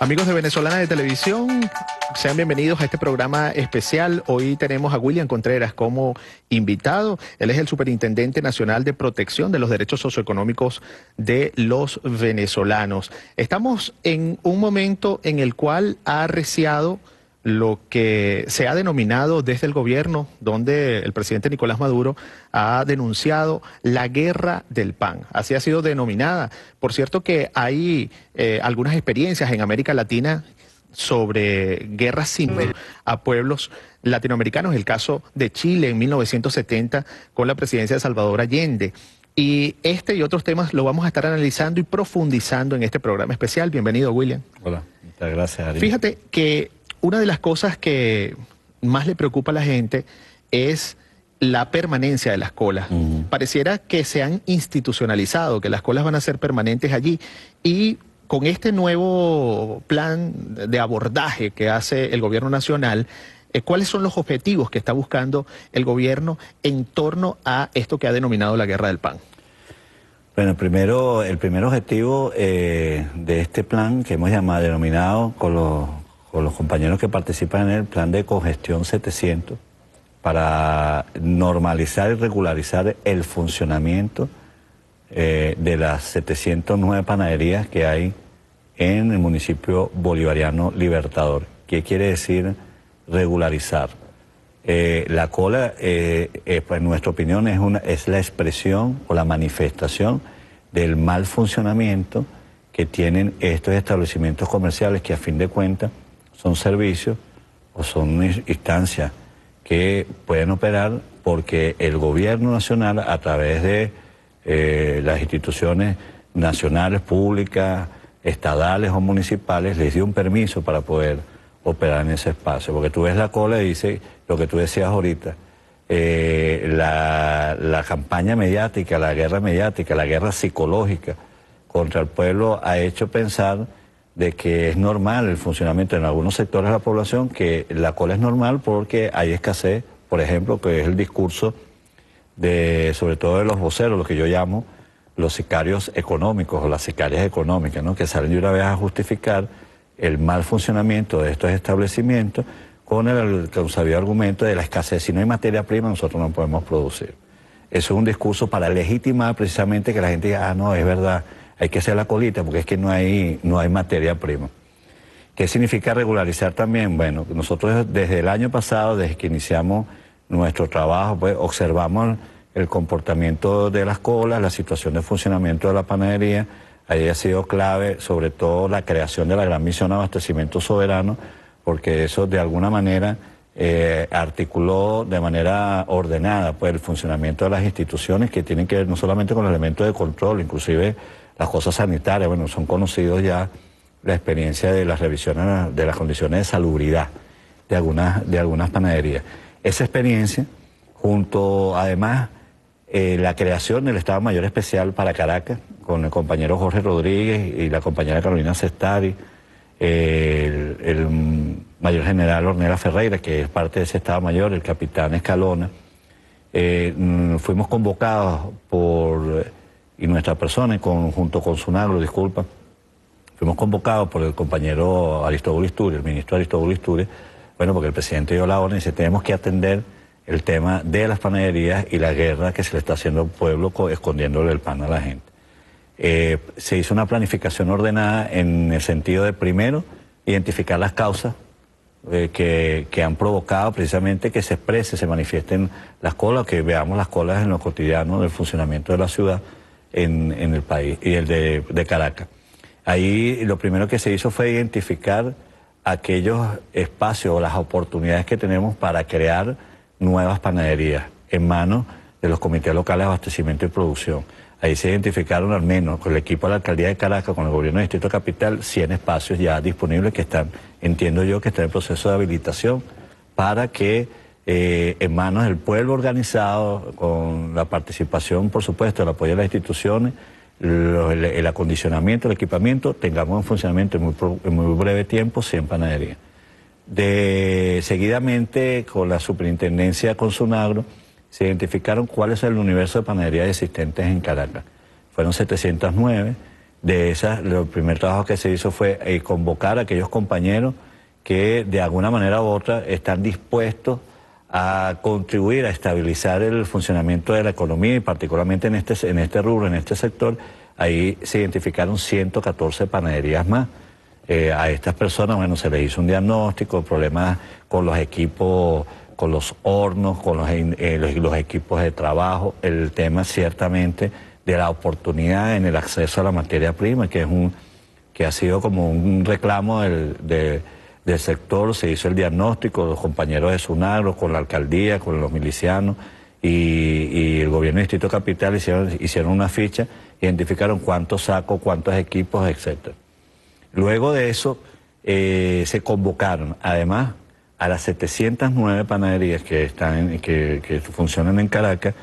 Amigos de Venezolana de Televisión, sean bienvenidos a este programa especial. Hoy tenemos a William Contreras como invitado. Él es el Superintendente Nacional de Protección de los Derechos Socioeconómicos de los Venezolanos. Estamos en un momento en el cual ha arreciado lo que se ha denominado desde el gobierno, donde el presidente Nicolás Maduro ha denunciado la guerra del pan. Así ha sido denominada. Por cierto que hay eh, algunas experiencias en América Latina sobre guerras similares a pueblos latinoamericanos. El caso de Chile en 1970 con la presidencia de Salvador Allende. Y este y otros temas lo vamos a estar analizando y profundizando en este programa especial. Bienvenido, William. Hola, muchas gracias. Ariel. Fíjate que una de las cosas que más le preocupa a la gente es la permanencia de las colas. Pareciera que se han institucionalizado, que las colas van a ser permanentes allí y con este nuevo plan de abordaje que hace el gobierno nacional, eh, ¿cuáles son los objetivos que está buscando el gobierno en torno a esto que ha denominado la guerra del pan? Bueno, primero, el primer objetivo eh, de este plan que hemos llamado, denominado con los con los compañeros que participan en el plan de congestión 700 para normalizar y regularizar el funcionamiento eh, de las 709 panaderías que hay en el municipio bolivariano Libertador. ¿Qué quiere decir regularizar? Eh, la cola, eh, pues, en nuestra opinión, es, una, es la expresión o la manifestación del mal funcionamiento que tienen estos establecimientos comerciales que a fin de cuentas son servicios o son instancias que pueden operar porque el gobierno nacional a través de eh, las instituciones nacionales, públicas, estadales o municipales les dio un permiso para poder operar en ese espacio. Porque tú ves la cola y dice lo que tú decías ahorita, eh, la, la, campaña mediática, la guerra mediática, la guerra psicológica contra el pueblo ha hecho pensar de que es normal el funcionamiento en algunos sectores de la población, que la cola es normal porque hay escasez, por ejemplo, que es el discurso de, sobre todo de los voceros, lo que yo llamo los sicarios económicos o las sicarias económicas, que salen de una vez a justificar el mal funcionamiento de estos establecimientos con el causado argumento de la escasez. Si no hay materia prima, nosotros no podemos producir. Eso es un discurso para legitimar precisamente que la gente diga, ah, no, es verdad hay que hacer la colita porque es que no hay, no hay materia prima. ¿Qué significa regularizar también? Bueno, nosotros desde el año pasado, desde que iniciamos nuestro trabajo, pues observamos el comportamiento de las colas, la situación de funcionamiento de la panadería. Ahí ha sido clave, sobre todo, la creación de la Gran Misión de Abastecimiento Soberano, porque eso de alguna manera eh, articuló de manera ordenada pues, el funcionamiento de las instituciones que tienen que ver no solamente con el elemento de control, inclusive las cosas sanitarias, bueno, son conocidos ya la experiencia de las revisiones de las condiciones de salubridad de algunas, de algunas panaderías. Esa experiencia, junto además eh, la creación del Estado Mayor Especial para Caracas, con el compañero Jorge Rodríguez y la compañera Carolina Cestari, el mayor general Ornella Ferreira, que es parte de ese Estado Mayor, el capitán Escalona, eh, mm, fuimos convocados por, eh, y nuestra persona, en junto con Sunagro, disculpa, fuimos convocados por el compañero Aristóbulo Isturi, el ministro Aristóbulo Isturi, bueno, porque el presidente dio la orden y dice, tenemos que atender el tema de las panaderías y la guerra que se le está haciendo al pueblo escondiéndole el pan a la gente. Eh, se hizo una planificación ordenada en el sentido de, primero, identificar las causas eh, que, han provocado precisamente que se exprese, se manifiesten las colas, que veamos las colas en lo cotidiano del funcionamiento de la ciudad en, el país y el de Caracas. Ahí lo primero que se hizo fue identificar aquellos espacios o las oportunidades que tenemos para crear nuevas panaderías en manos de los comités locales de abastecimiento y producción. Ahí se identificaron al menos con el equipo de la alcaldía de Caracas, con el gobierno del Distrito Capital, 100 espacios ya disponibles que están, entiendo yo, que están en proceso de habilitación para que eh, en manos del pueblo organizado, con la participación, por supuesto, el apoyo de las instituciones, el, acondicionamiento, el equipamiento, tengamos en funcionamiento en muy, breve tiempo 100 panaderías. De, seguidamente, con la superintendencia con Sunagro, se identificaron cuál es el universo de panaderías existentes en Caracas. Fueron 709. De esas, el primer trabajo que se hizo fue eh, convocar a aquellos compañeros que de alguna manera u otra están dispuestos a contribuir a estabilizar el funcionamiento de la economía y particularmente en este, en este rubro, en este sector, ahí se identificaron 114 panaderías más. Eh, a estas personas, bueno, se les hizo un diagnóstico, problemas con los equipos con los hornos, con eh, los, equipos de trabajo, el tema ciertamente de la oportunidad en el acceso a la materia prima, que es un que ha sido como un reclamo del, sector, se hizo el diagnóstico, los compañeros de Sunagro, con la alcaldía, con los milicianos y, el gobierno del Distrito Capital hicieron, hicieron una ficha, identificaron cuántos sacos, cuántos equipos, etc. Luego de eso eh, se convocaron, además, a las 709 panaderías que, están, que, que funcionan en Caracas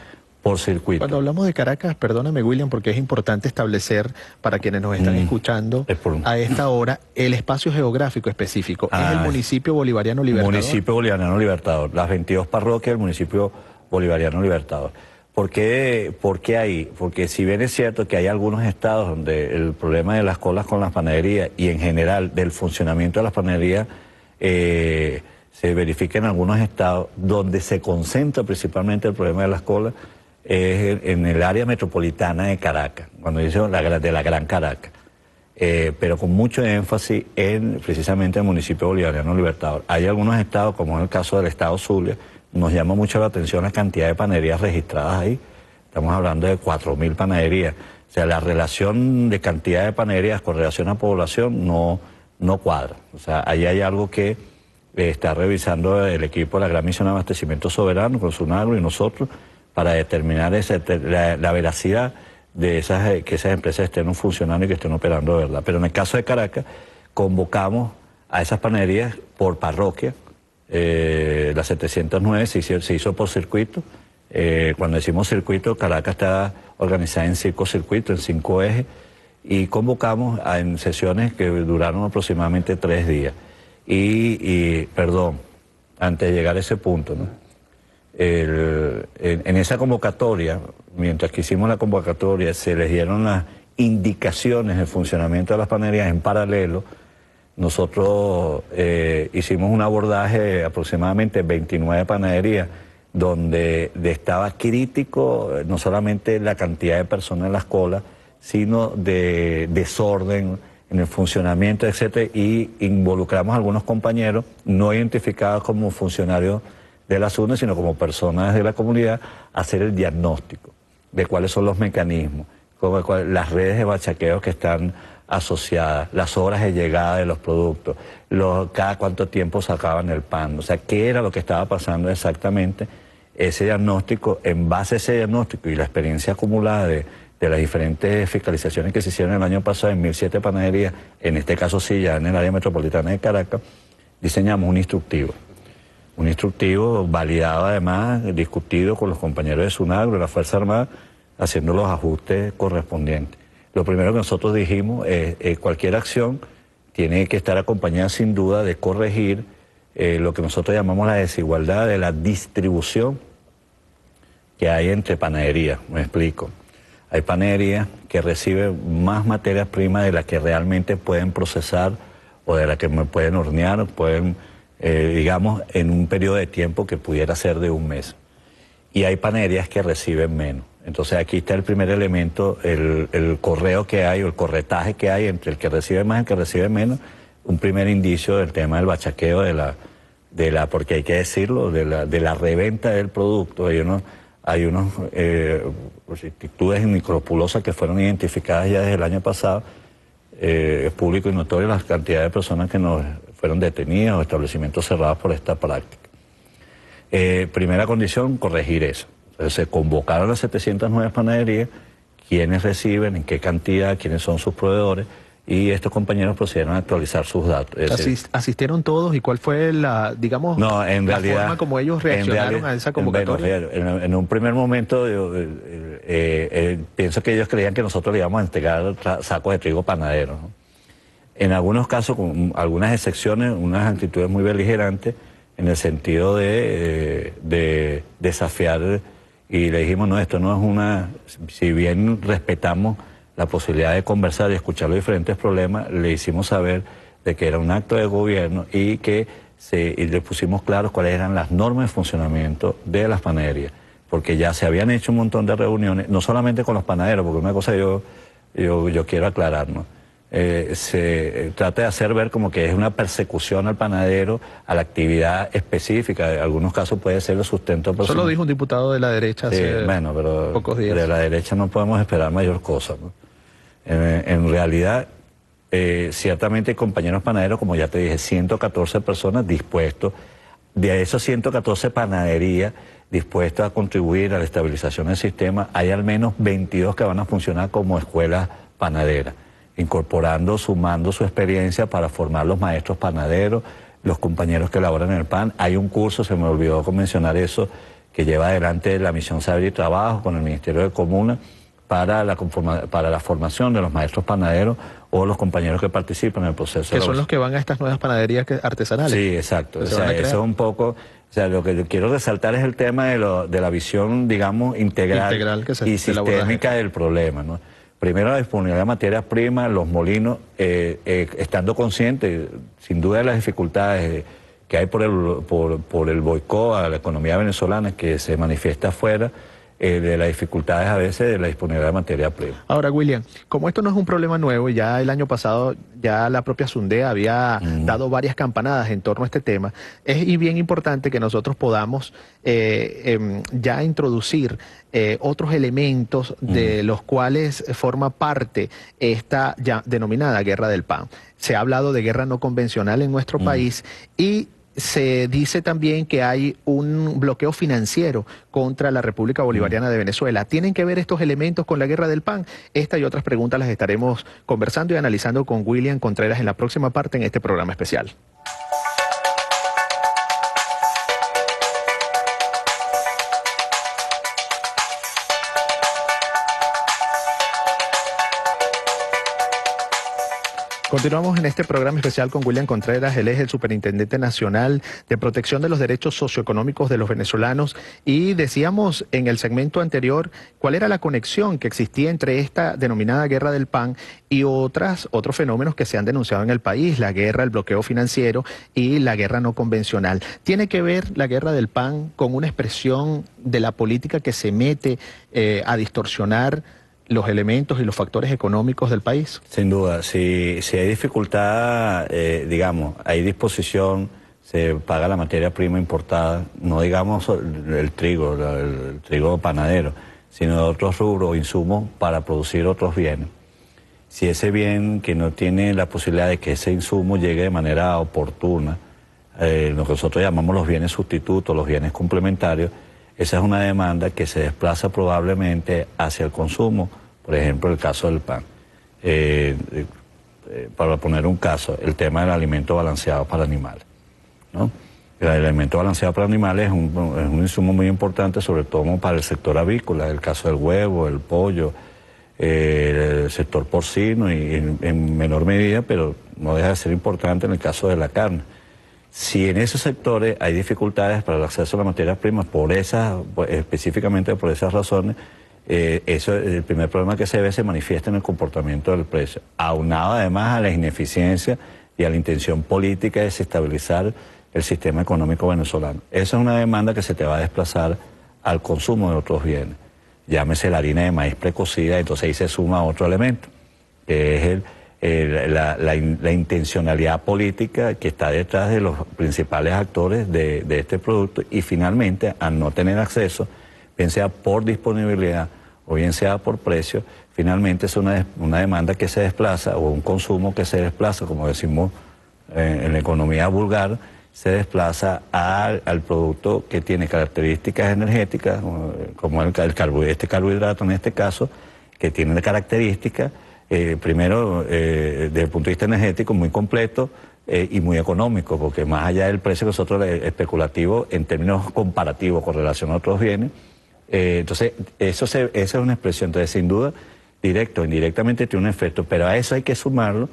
por circuito. Cuando hablamos de Caracas, perdóname William, porque es importante establecer para quienes nos están mm, escuchando a esta hora el espacio geográfico específico. es el ah, municipio bolivariano libertador. Municipio bolivariano libertador. Las 22 parroquias del municipio bolivariano libertador. ¿Por qué, ¿Por ahí? Porque si bien es cierto que hay algunos estados donde el problema de las colas con las panaderías y en general del funcionamiento de las panaderías... Eh, se verifica en algunos estados, donde se concentra principalmente el problema de las colas, es en el área metropolitana de Caracas, cuando dice de la Gran Caracas, eh, pero con mucho énfasis en precisamente el municipio bolivariano Libertador. Hay algunos estados, como en el caso del estado Zulia, nos llama mucho la atención la cantidad de panaderías registradas ahí. Estamos hablando de 4.000 panaderías. O sea, la relación de cantidad de panaderías con relación a población no, no cuadra. O sea, ahí hay algo que está revisando el equipo de la Gran Misión de Abastecimiento Soberano con Sunagro y nosotros para determinar la, veracidad de esas, eh, que esas empresas estén funcionando y que estén operando de verdad. Pero en el caso de Caracas, convocamos a esas panaderías por parroquia. Eh, la 709 se hizo, por circuito. Eh, cuando decimos circuito, Caracas está organizada en cinco circuitos, en cinco ejes, y convocamos en sesiones que duraron aproximadamente tres días. Y, perdón, antes de llegar a ese punto, ¿no? en, esa convocatoria, mientras que hicimos la convocatoria, se les dieron las indicaciones de funcionamiento de las panaderías en paralelo. Nosotros eh, hicimos un abordaje de aproximadamente 29 panaderías, donde estaba crítico eh, no solamente la cantidad de personas en las colas, sino de desorden en el funcionamiento, etcétera, y involucramos a algunos compañeros no identificados como funcionarios de las SUNE, sino como personas de la comunidad, a hacer el diagnóstico de cuáles son los mecanismos, las redes de bachaqueo que están asociadas, las horas de llegada de los productos, cada cuánto tiempo sacaban el pan, o sea, qué era lo que estaba pasando exactamente, ese diagnóstico, en base a ese diagnóstico y la experiencia acumulada de de las diferentes fiscalizaciones que se hicieron el año pasado en 1.007 panaderías, en este caso sí, ya en el área metropolitana de Caracas, diseñamos un instructivo. Un instructivo validado además, discutido con los compañeros de SUNAGRO, y la Fuerza Armada, haciendo los ajustes correspondientes. Lo primero que nosotros dijimos es que eh, cualquier acción tiene que estar acompañada sin duda de corregir eh, lo que nosotros llamamos la desigualdad de la distribución que hay entre panaderías. Me explico. Hay panerías que reciben más materias prima de las que realmente pueden procesar o de la que pueden hornear, pueden, eh, digamos, en un periodo de tiempo que pudiera ser de un mes. Y hay panerías que reciben menos. Entonces aquí está el primer elemento, el, correo que hay o el corretaje que hay entre el que recibe más y el que recibe menos, un primer indicio del tema del bachaqueo, de la, de la porque hay que decirlo, de la, de la reventa del producto hay unas eh, pues, actitudes micropulosas que fueron identificadas ya desde el año pasado. Eh, es público y notorio la cantidad de personas que nos fueron detenidas o establecimientos cerrados por esta práctica. Eh, primera condición, corregir eso. se convocaron las 709 panaderías, quiénes reciben, en qué cantidad, quiénes son sus proveedores y estos compañeros procedieron a actualizar sus datos. ¿Asistieron todos y cuál fue la, digamos, la forma como ellos reaccionaron a esa convocatoria? En, un primer momento eh, eh, eh, pienso que ellos creían que nosotros le íbamos a entregar sacos de trigo panadero. En algunos casos, con algunas excepciones, unas actitudes muy beligerantes, en el sentido de, de desafiar y le dijimos, no, esto no es una, si bien respetamos la posibilidad de conversar y escuchar los diferentes problemas, le hicimos saber de que era un acto de gobierno y que se, le pusimos claros cuáles eran las normas de funcionamiento de las panaderías, porque ya se habían hecho un montón de reuniones, no solamente con los panaderos, porque una cosa yo, yo, quiero aclararnos. Eh, se eh, trata de hacer ver como que es una persecución al panadero, a la actividad específica. En algunos casos puede ser el sustento personal. Eso lo dijo un diputado de la derecha sí, bueno, pero De la derecha no podemos esperar mayor cosa. ¿no? en realidad, eh, ciertamente compañeros panaderos, como ya te dije, 114 personas dispuestos, de esas 114 panaderías dispuestas a contribuir a la estabilización del sistema, hay al menos 22 que van a funcionar como escuelas panaderas, incorporando, sumando su experiencia para formar los maestros panaderos, los compañeros que elaboran el pan. Hay un curso, se me olvidó mencionar eso, que lleva adelante la misión Saber y Trabajo con el Ministerio de Comunas para la, para la formación de los maestros panaderos o los compañeros que participan en el proceso. Que son los que van a estas nuevas panaderías artesanales. Sí, exacto. O sea, eso es un poco... O sea, lo que quiero resaltar es el tema de, la visión, digamos, integral, integral que se, y sistémica del problema. ¿no? Primero, la disponibilidad de materias primas, los molinos, eh, eh, estando conscientes, sin duda, de las dificultades eh, que hay por el, por, por el boicot a la economía venezolana que se manifiesta afuera, eh, de las dificultades a veces de la disponibilidad de materia prima. Ahora, William, como esto no es un problema nuevo, ya el año pasado ya la propia Sundea había mm. dado varias campanadas en torno a este tema, es y bien importante que nosotros podamos eh, em, ya introducir eh, otros elementos de mm. los cuales forma parte esta ya denominada guerra del pan. Se ha hablado de guerra no convencional en nuestro mm. país y se dice también que hay un bloqueo financiero contra la República Bolivariana de Venezuela. ¿Tienen que ver estos elementos con la guerra del PAN? Esta y otras preguntas las estaremos conversando y analizando con William Contreras en la próxima parte en este programa especial. Continuamos en este programa especial con William Contreras. Él es el Superintendente Nacional de Protección de los Derechos Socioeconómicos de los Venezolanos. Y decíamos en el segmento anterior cuál era la conexión que existía entre esta denominada guerra del PAN y otras, otros fenómenos que se han denunciado en el país, la guerra, el bloqueo financiero y la guerra no convencional. ¿Tiene que ver la guerra del PAN con una expresión de la política que se mete eh, a distorsionar? los elementos y los factores económicos del país? Sin duda, si, hay dificultad, eh, digamos, hay disposición, se paga la materia prima importada, no digamos el, trigo, el, trigo panadero, sino de otros rubros o insumos para producir otros bienes. Si ese bien que no tiene la posibilidad de que ese insumo llegue de manera oportuna, eh, lo que nosotros llamamos los bienes sustitutos, los bienes complementarios, esa es una demanda que se desplaza probablemente hacia el consumo, por ejemplo, el caso del pan. Eh, eh, eh, para poner un caso, el tema del alimento balanceado para animales. El alimento balanceado para animales es un, insumo muy importante, sobre todo para el sector avícola, el caso del huevo, el pollo, el sector porcino y en menor medida, pero no deja de ser importante en el caso de la carne. Si en esos sectores hay dificultades para el acceso a las materias primas, por esas, pues, específicamente por esas razones, eh, eso, el primer problema que se ve se manifiesta en el comportamiento del precio, aunado además a la ineficiencia y a la intención política de desestabilizar el sistema económico venezolano. Esa es una demanda que se te va a desplazar al consumo de otros bienes. Llámese la harina de maíz precocida, entonces ahí se suma otro elemento, que es el eh, la, intencionalidad política que está detrás de los principales actores de, este producto y finalmente al no tener acceso, bien sea por disponibilidad o bien sea por precio, finalmente es una, demanda que se desplaza o un consumo que se desplaza, como decimos eh, en, la economía vulgar, se desplaza al, producto que tiene características energéticas, como el, este carbohidrato en este caso, que tiene características eh, primero, eh, desde el punto de vista energético, muy completo eh, y muy económico, porque más allá del precio que nosotros especulativo, en términos comparativos con relación a otros bienes, entonces, eso esa es una expresión, entonces, sin duda, directo o indirectamente tiene un efecto, pero a eso hay que sumarlo.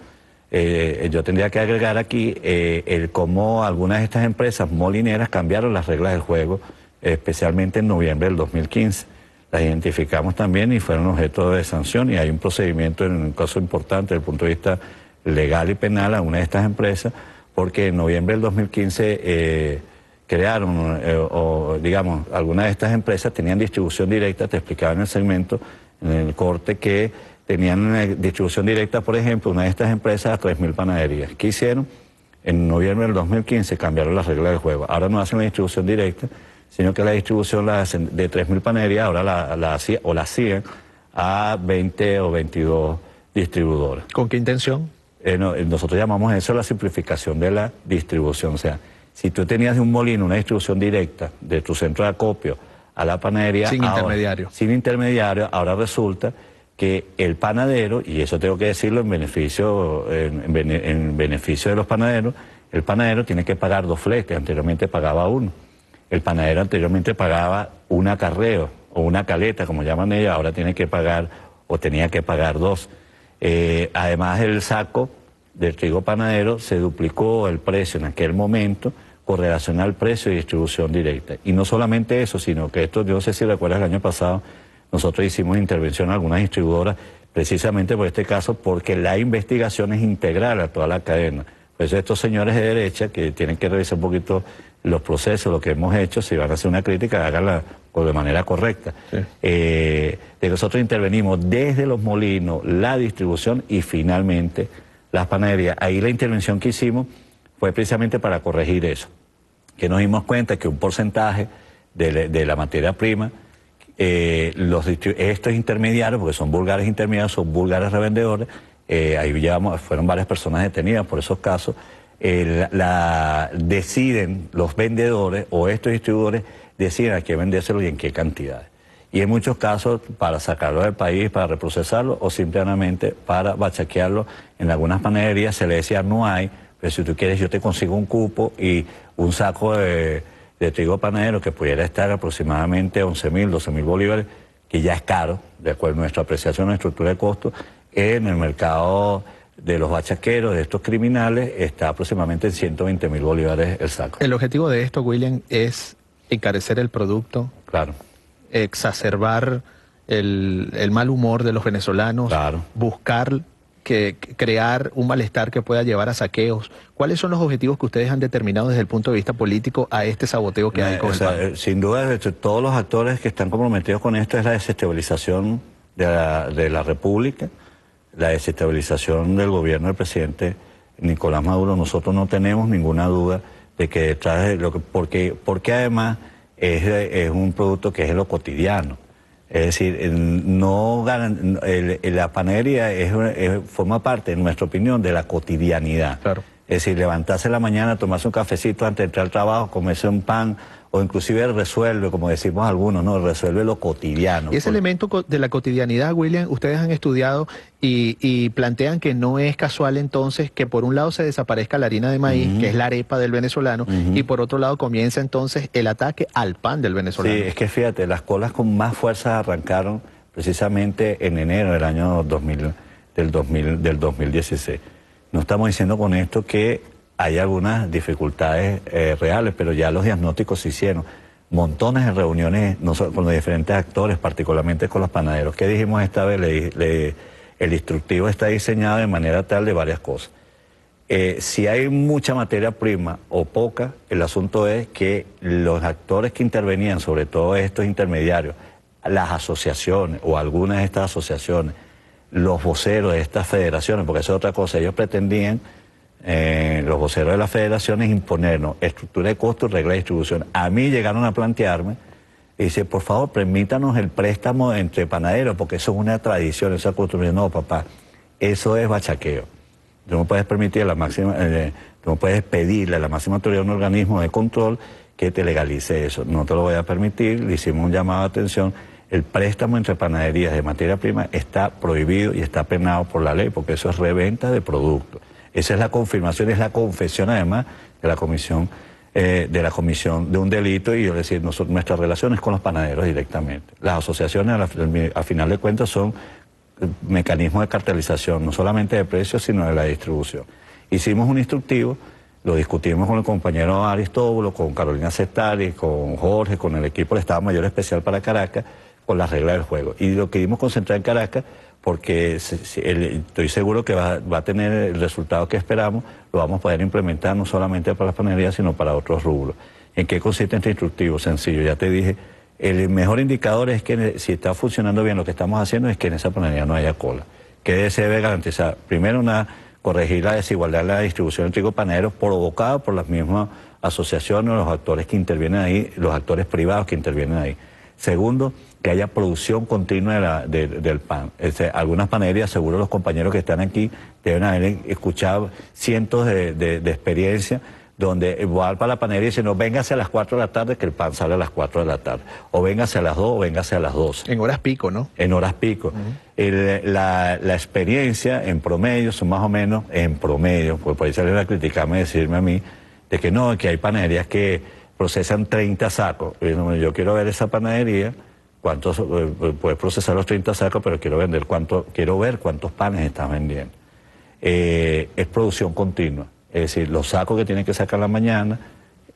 yo tendría que agregar aquí el cómo algunas de estas empresas molineras cambiaron las reglas del juego, especialmente en noviembre del 2015 las identificamos también y fueron objeto de sanción y hay un procedimiento en un caso importante desde el punto de vista legal y penal a una de estas empresas porque en noviembre del 2015 eh, crearon eh, o digamos algunas de estas empresas tenían distribución directa, te explicaba en el segmento, en el corte que tenían eh, distribución directa, por ejemplo, una de estas empresas a 3.000 panaderías. ¿Qué hicieron? En noviembre del 2015 cambiaron las reglas del juego. Ahora no hacen la distribución directa, sino que la distribución la de 3.000 panaderías, ahora la, o la hacían a 20 o 22 distribuidores. ¿Con qué intención? Eh, eh, nosotros llamamos eso la simplificación de la distribución. O sea, si tú tenías de un molino una distribución directa de tu centro de acopio a la panadería... Sin intermediario. Sin intermediario, ahora resulta que el panadero, y eso tengo que decirlo en beneficio, en beneficio de los panaderos, el panadero tiene que pagar dos fletes, anteriormente pagaba uno el panadero anteriormente pagaba un acarreo o una caleta, como llaman ellos, ahora tiene que pagar o tenía que pagar dos. Eh, además, el saco del trigo panadero se duplicó el precio en aquel momento con relación al precio de distribución directa. Y no solamente eso, sino que esto, yo no sé si recuerdas el año pasado, nosotros hicimos intervención a algunas distribuidoras precisamente por este caso, porque la investigación es integral a toda la cadena pues estos señores de derecha que tienen que revisar un poquito los procesos, lo que hemos hecho, si van a hacer una crítica, háganla de manera correcta. Eh, de nosotros intervenimos desde los molinos, la distribución y finalmente las panaderías. Ahí la intervención que hicimos fue precisamente para corregir eso, que nos dimos cuenta que un porcentaje de, la, materia prima, eh, estos intermediarios, porque son vulgares intermediarios, son vulgares revendedores, eh, ahí llevamos fueron varias personas detenidas por esos casos. la, deciden los vendedores o estos distribuidores deciden a qué vendérselo y en qué cantidad Y en muchos casos para sacarlo del país, para reprocesarlo o simplemente para bachaquearlo. En algunas panaderías se le decía no hay, pero si tú quieres yo te consigo un cupo y un saco de, trigo panadero que pudiera estar aproximadamente 11 mil, 12 mil bolívares, que ya es caro, de acuerdo a nuestra apreciación, de nuestra estructura de costos en el mercado de los bachaqueros, de estos criminales, está aproximadamente en 120 mil bolívares el saco. El objetivo de esto, William, es encarecer el producto. Claro. Exacerbar el, mal humor de los venezolanos. Buscar que crear un malestar que pueda llevar a saqueos. ¿Cuáles son los objetivos que ustedes han determinado desde el punto de vista político a este saboteo que hay eh, con eh, Sin duda, todos los actores que están comprometidos con esto es la desestabilización de la, de la República la desestabilización del gobierno del presidente Nicolás Maduro, nosotros no tenemos ninguna duda de que detrás de lo que, porque, porque además es, un producto que es lo cotidiano. Es decir, no la panadería es, forma parte, en nuestra opinión, de la cotidianidad. Claro. Es decir, levantarse la mañana, tomarse un cafecito antes de entrar al trabajo, comerse un pan, o inclusive resuelve, como decimos algunos, ¿no? Resuelve lo cotidiano. Y ese pues. elemento de la cotidianidad, William, ustedes han estudiado y, plantean que no es casual entonces que por un lado se desaparezca la harina de maíz, que es la arepa del venezolano, y por otro lado comienza entonces el ataque al pan del venezolano. Sí, es que fíjate, las colas con más fuerza arrancaron precisamente en enero del año del, del 2016. No estamos diciendo con esto que hay algunas dificultades eh, reales, pero ya los diagnósticos se hicieron. Montones de reuniones no con los diferentes actores, particularmente con los panaderos. ¿Qué dijimos esta vez? el instructivo está diseñado de manera tal de varias cosas. Eh, si hay mucha materia prima o poca, el asunto es que los actores que intervenían, sobre todo estos intermediarios, las asociaciones o algunas de estas asociaciones, los voceros de estas federaciones, porque eso es otra cosa, ellos pretendían eh, los voceros de las federaciones imponernos estructura de costos, reglas de distribución. A mí llegaron a plantearme y dice, por favor, permítanos el préstamo entre panaderos, porque eso es una tradición, eso es costumbre. No, papá, eso es bachaqueo. Tú no puedes permitir la máxima, eh, no puedes pedirle a la máxima autoridad a un organismo de control que te legalice eso. No te lo voy a permitir, le hicimos un llamado de atención. El préstamo entre panaderías de materia prima está prohibido y está penado por la ley, porque eso es reventa de productos. Esa es la confirmación, es la confesión además de la comisión eh, de la comisión de un delito y yo decir, nuestras relaciones con los panaderos directamente. Las asociaciones a, final de cuentas son eh, mecanismos de cartelización, no solamente de precios, sino de la distribución. Hicimos un instructivo, lo discutimos con el compañero Aristóbulo, con Carolina Cestari, con Jorge, con el equipo del Estado Mayor Especial para Caracas, con las reglas del juego. Y lo que dimos concentrar en Caracas porque estoy seguro que va, a tener el resultado que esperamos, lo vamos a poder implementar no solamente para la panadería, sino para otros rubros. ¿En qué consiste este instructivo? Sencillo, ya te dije, el mejor indicador es que si está funcionando bien lo que estamos haciendo es que en esa panadería no haya cola. ¿Qué se debe garantizar? Primero, una, corregir la desigualdad en la distribución de trigo panadero provocado por las mismas asociaciones, o los actores que intervienen ahí, los actores privados que intervienen ahí. Segundo, que haya producción continua del pan. Este, algunas panaderías, seguro los compañeros que están aquí deben haber escuchado cientos de, experiencias donde igual para la panadería y dice, no, véngase a las 4 de la tarde, que el pan sale a las 4 de la tarde. O véngase a las 2 o véngase a las 12. En horas pico, ¿no? En horas pico. la, experiencia en promedio, son más o menos en promedio, pues por ahí a criticarme y decirme a mí, de que no, que hay panaderías que procesan 30 sacos. yo quiero ver esa panadería cuántos, eh, eh, puedes procesar los 30 sacos, pero quiero vender cuánto, quiero ver cuántos panes están vendiendo. Eh, es producción continua, es decir, los sacos que tienen que sacar la mañana,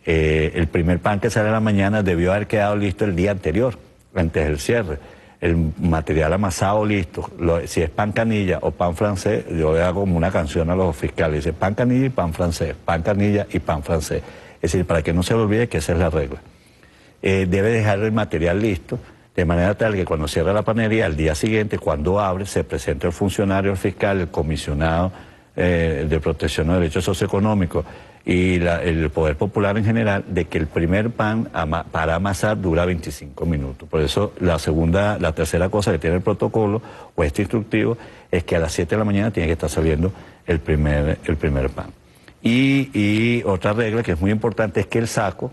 el primer pan que sale la mañana debió haber quedado listo el día anterior, antes del cierre. El material amasado listo, si es pan canilla o pan francés, yo le hago como una canción a los fiscales, dice pan canilla y pan francés, pan canilla y pan francés. Es decir, para que no se olvide que esa es la regla. debe dejar el material listo de manera tal que cuando cierra la panería, al día siguiente, cuando abre, se presenta el funcionario, el fiscal, el comisionado eh, de protección de derechos socioeconómicos y el poder popular en general de que el primer pan para amasar dura 25 minutos. Por eso la segunda, la tercera cosa que tiene el protocolo o este instructivo es que a las 7 de la mañana tiene que estar saliendo el primer, el primer pan. y otra regla que es muy importante es que el saco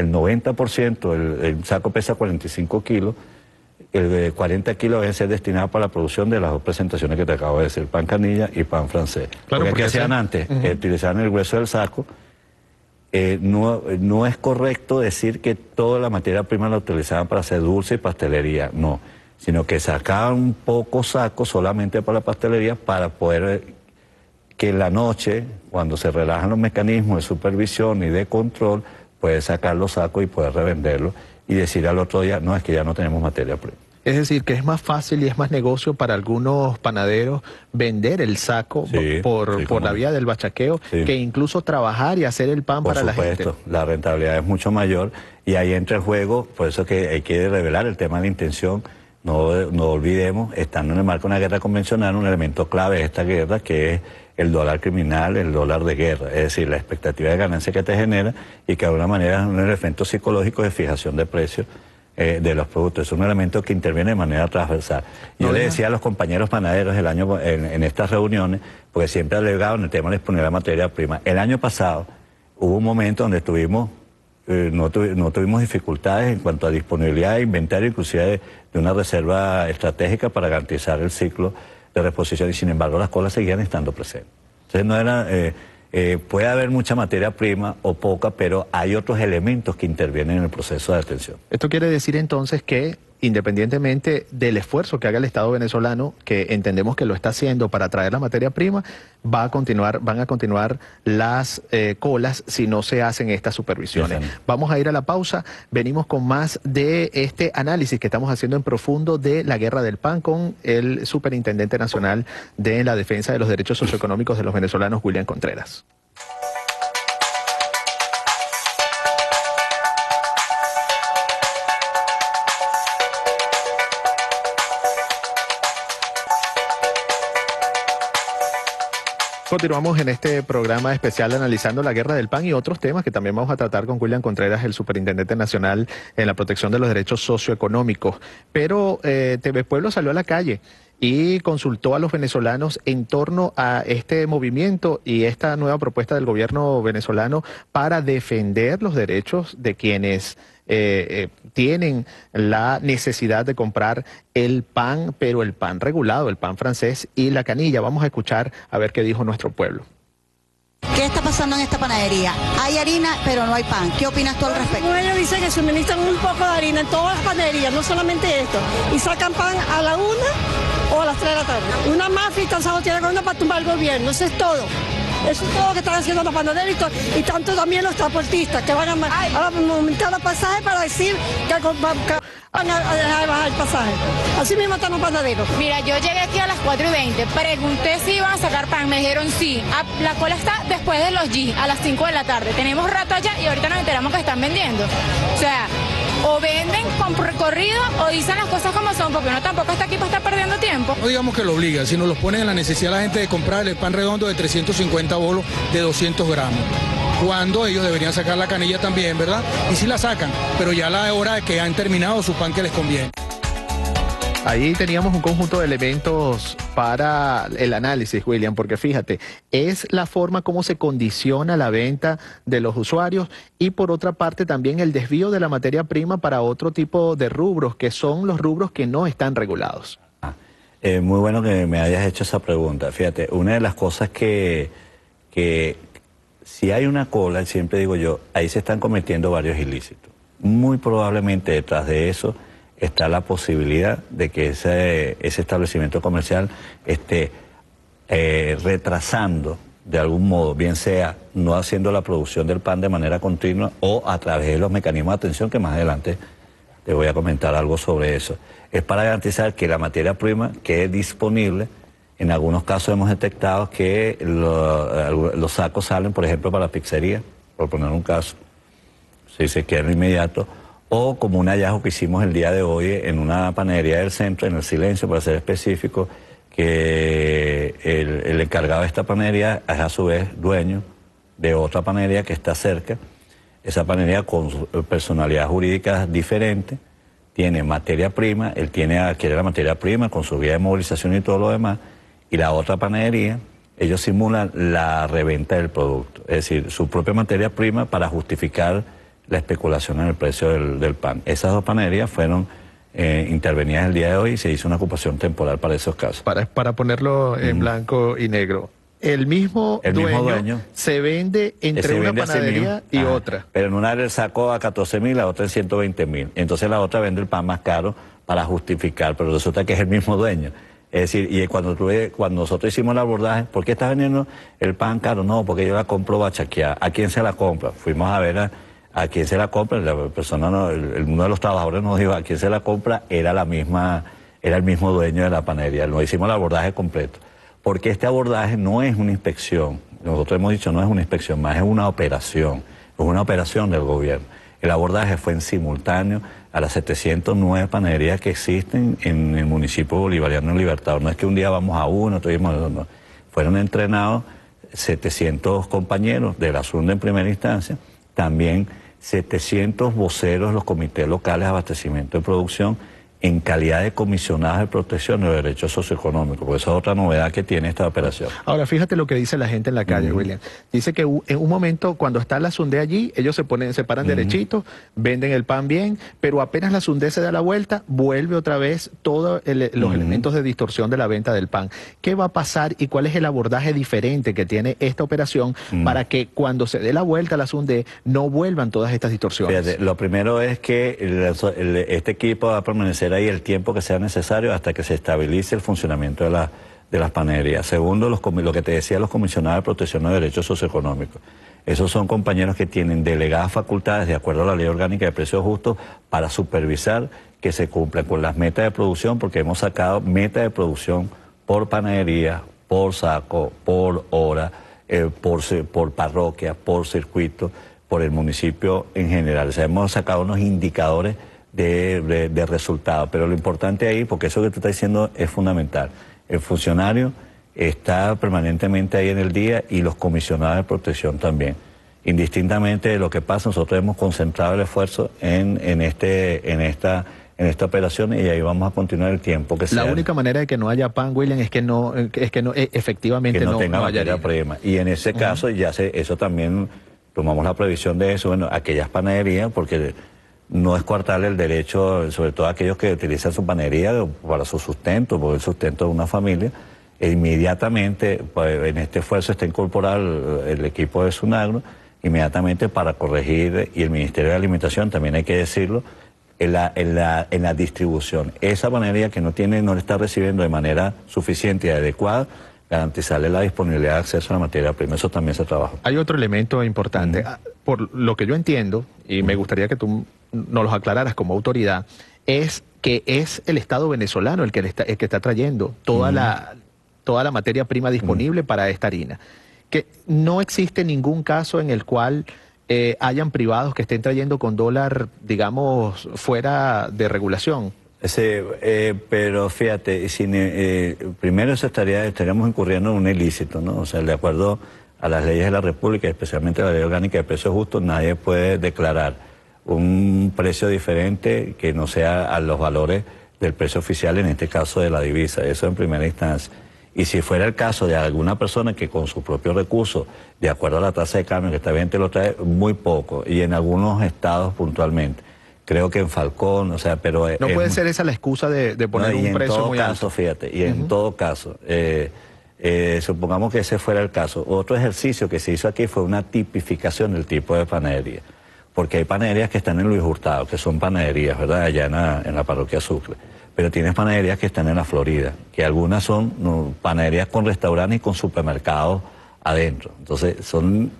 el 90%, el, saco pesa 45 kilos, el de 40 kilos deben ser destinado para la producción de las dos presentaciones que te acabo de decir, pan canilla y pan francés. Claro, porque, hacían antes? Eh, utilizaban el hueso del saco. Eh, no, no es correcto decir que toda la materia prima la utilizaban para hacer dulce y pastelería, no, sino que sacaban un poco saco solamente para la pastelería para poder eh, que en la noche, cuando se relajan los mecanismos de supervisión y de control, Puede sacar los sacos y poder revenderlo y decir al otro día, no, es que ya no tenemos materia prima. Pues". Es decir, que es más fácil y es más negocio para algunos panaderos vender el saco por, la vía del bachaqueo que incluso trabajar y hacer el pan para la gente. Por supuesto, La rentabilidad es mucho mayor y ahí entra el juego, por eso que hay que revelar el tema de la intención. No, no olvidemos, estando en el marco de una guerra convencional, un elemento clave de esta guerra que es el dólar criminal, el dólar de guerra, es decir, la expectativa de ganancia que te genera y que de alguna manera es un elemento psicológico de fijación de precios eh, de los productos. Es un elemento que interviene de manera transversal. Yo le decía a los compañeros panaderos el año, en, estas reuniones, porque siempre alegado el tema de exponer la materia prima. El año pasado hubo un momento donde tuvimos eh, no, tuvimos dificultades en cuanto a disponibilidad de inventario, inclusive de, una reserva estratégica para garantizar el ciclo de reposición y sin embargo las colas seguían estando presentes. Entonces no era, eh, eh, puede haber mucha materia prima o poca, pero hay otros elementos que intervienen en el proceso de atención. Esto quiere decir entonces que independientemente del esfuerzo que haga el Estado venezolano, que entendemos que lo está haciendo para traer la materia prima, va a continuar, van a continuar las eh, colas si no se hacen estas supervisiones. Vamos a ir a la pausa, venimos con más de este análisis que estamos haciendo en profundo de la guerra del PAN con el Superintendente Nacional de la Defensa de los Derechos Socioeconómicos de los Venezolanos, William Contreras. Continuamos en este programa especial analizando la guerra del pan y otros temas que también vamos a tratar con William Contreras, el superintendente nacional en la protección de los derechos socioeconómicos. Pero eh, TV Pueblo salió a la calle y consultó a los venezolanos en torno a este movimiento y esta nueva propuesta del gobierno venezolano para defender los derechos de quienes eh, eh, tienen la necesidad de comprar el pan, pero el pan regulado, el pan francés y la canilla. Vamos a escuchar a ver qué dijo nuestro pueblo. ¿Qué está pasando en esta panadería? Hay harina, pero no hay pan. ¿Qué opinas tú al respecto? Los ellos dicen que suministran un poco de harina en todas las panaderías, no solamente esto. Y sacan pan a la una o a las tres de la tarde. Una mafia y están tiene una para tumbar el gobierno. Eso es todo. Eso es todo lo que están haciendo los panaderos y, tanto también los transportistas que van a, aumentar los pasajes para decir que, van a, bajar el pasaje. Así mismo están los bandaderos. Mira, yo llegué aquí a las 4 y 20, pregunté si iban a sacar pan, me dijeron sí. Ah, la cola está después de los G, a las 5 de la tarde. Tenemos rato allá y ahorita nos enteramos que están vendiendo. O sea, o venden con recorrido o dicen las cosas como son, porque uno tampoco está aquí para estar perdiendo tiempo. No digamos que lo obliga, sino los ponen en la necesidad la gente de comprar el pan redondo de 350 bolos de 200 gramos cuando ellos deberían sacar la canilla también, ¿verdad? Y si la sacan, pero ya la hora de que han terminado su pan que les conviene. Ahí teníamos un conjunto de elementos para el análisis, William, porque fíjate, es la forma como se condiciona la venta de los usuarios y por otra parte también el desvío de la materia prima para otro tipo de rubros, que son los rubros que no están regulados. Ah, eh, muy bueno que me hayas hecho esa pregunta. Fíjate, una de las cosas que, que si hay una cola, siempre digo yo, ahí se están cometiendo varios ilícitos. Muy probablemente detrás de eso está la posibilidad de que ese, ese establecimiento comercial esté eh, retrasando de algún modo, bien sea no haciendo la producción del pan de manera continua o a través de los mecanismos de atención que más adelante te voy a comentar algo sobre eso. Es para garantizar que la materia prima quede disponible. En algunos casos hemos detectado que los sacos salen, por ejemplo, para la pizzería, por poner un caso, si se quiere inmediato o como un hallazgo que hicimos el día de hoy en una panadería del centro, en el silencio para ser específico, que el, encargado de esta panadería es a su vez dueño de otra panadería que está cerca. Esa panadería con personalidad jurídica diferente, tiene materia prima, él tiene adquiere la materia prima con su vía de movilización y todo lo demás, y la otra panadería, ellos simulan la reventa del producto, es decir, su propia materia prima para justificar la especulación en el precio del, pan. Esas dos panaderías fueron eh, intervenidas el día de hoy y se hizo una ocupación temporal para esos casos. Para, para ponerlo en mm. blanco y negro. El mismo, el dueño, mismo dueño se vende entre una panadería y otra. Pero en una le sacó a 14 mil, la otra en 120 mil. Entonces la otra vende el pan más caro para justificar, pero resulta que es el mismo dueño. Es decir, y cuando, cuando nosotros hicimos el abordaje, ¿por qué está vendiendo el pan caro? No, porque yo la compro bachaqueada. ¿A quién se la compra? Fuimos a ver a a quién se la compra, la persona no, el, uno de los trabajadores nos dijo a quién se la compra, era la misma, era el mismo dueño de la panadería. Nos hicimos el abordaje completo. Porque este abordaje no es una inspección, nosotros hemos dicho no es una inspección, más es una operación, es una operación del gobierno. El abordaje fue en simultáneo a las 709 panaderías que existen en el municipio bolivariano en Libertador. No es que un día vamos a uno, Fueron entrenados 700 compañeros de la SUNDA en primera instancia, también 700 voceros de los comités locales de abastecimiento y producción en calidad de comisionados de protección de los derechos socioeconómicos, porque esa es otra novedad que tiene esta operación. Ahora, fíjate lo que dice la gente en la calle, William. Dice que en un momento, cuando está la Sundé allí, ellos se ponen, se paran derechitos, venden el pan bien, pero apenas la Sundé se da la vuelta, vuelve otra vez todos los elementos de distorsión de la venta del pan. ¿Qué va a pasar y cuál es el abordaje diferente que tiene esta operación para que cuando se dé la vuelta a la Sundé no vuelvan todas estas distorsiones? lo primero es que este equipo va a permanecer ahí el tiempo que sea necesario hasta que se estabilice el funcionamiento de, la, de las panaderías. Segundo, los, lo que te decía los comisionados de protección de derechos socioeconómicos. Esos son compañeros que tienen delegadas facultades de acuerdo a la ley orgánica de precios justos para supervisar que se cumplan con las metas de producción, porque hemos sacado metas de producción por panadería, por saco, por hora, eh, por, por parroquia, por circuito, por el municipio en general. O hemos sacado unos indicadores de, de, resultados. Pero lo importante ahí, porque eso que tú estás diciendo es fundamental, el funcionario está permanentemente ahí en el día y los comisionados de protección también. Indistintamente de lo que pasa, nosotros hemos concentrado el esfuerzo en, en, este, en esta en esta operación y ahí vamos a continuar el tiempo que La única manera de que no haya pan, William, es que no, es que no, eh, efectivamente que no, tenga no Y en ese caso ya se, eso también tomamos la previsión de eso, bueno, aquellas panaderías, porque no es coartarle el derecho, sobre todo a aquellos que utilizan su panería para su sustento, por el sustento de una familia. E inmediatamente, pues, en este esfuerzo está incorporado el, equipo de Sunagro, inmediatamente para corregir, y el Ministerio de Alimentación también hay que decirlo, en la, en la, en la distribución. Esa panería que no tiene, no está recibiendo de manera suficiente y adecuada, garantizarle la disponibilidad de acceso a la materia prima. Eso también se trabaja. Hay otro elemento importante. Ah, por lo que yo entiendo, y me gustaría que tú no los aclararas como autoridad, es que es el Estado venezolano el que, está, el que está trayendo toda, la, toda la materia prima disponible para esta harina. Que no existe ningún caso en el cual eh, hayan privados que estén trayendo con dólar, digamos, fuera de regulación. Sí, eh, pero fíjate, sin, eh, primero estaría, estaríamos incurriendo en un ilícito, ¿no? O sea, de acuerdo a las leyes de la República, especialmente la ley orgánica de precios justos, nadie puede declarar un precio diferente que no sea a los valores del precio oficial, en este caso de la divisa. Eso en primera instancia. Y si fuera el caso de alguna persona que con su propio recurso... de acuerdo a la tasa de cambio que está gente lo trae, muy poco, y en algunos estados puntualmente. Creo que en Falcón, o sea, pero... No puede ser esa la excusa de, poner un precio muy caso, Fíjate, y en todo caso, eh, eh, supongamos que ese fuera el caso. Otro ejercicio que se hizo aquí fue una tipificación del tipo de panadería porque hay panaderías que están en Luis Hurtado, que son panaderías, ¿verdad? Allá en la, parroquia Sucre. Pero tienes panaderías que están en la Florida, que algunas son no, panaderías con restaurantes y con supermercados adentro. Entonces, son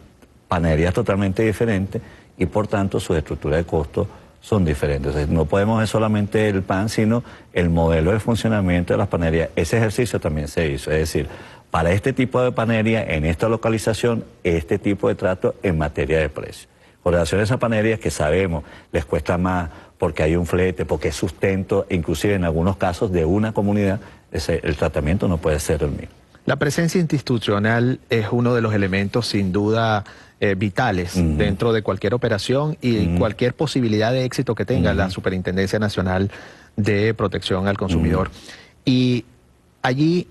panaderías totalmente diferentes y por tanto sus estructuras de costo son diferentes. Entonces, no podemos ver solamente el pan, sino el modelo de funcionamiento de las panaderías. Ese ejercicio también se hizo, es decir, para este tipo de panadería, en esta localización, este tipo de trato en materia de precio. Operaciones a que sabemos les cuesta más porque hay un flete, porque es sustento, inclusive en algunos casos de una comunidad, ese, el tratamiento no puede ser el mismo. La presencia institucional es uno de los elementos sin duda eh, vitales dentro de cualquier operación y cualquier posibilidad de éxito que tenga la Superintendencia Nacional de Protección al Consumidor. Y allí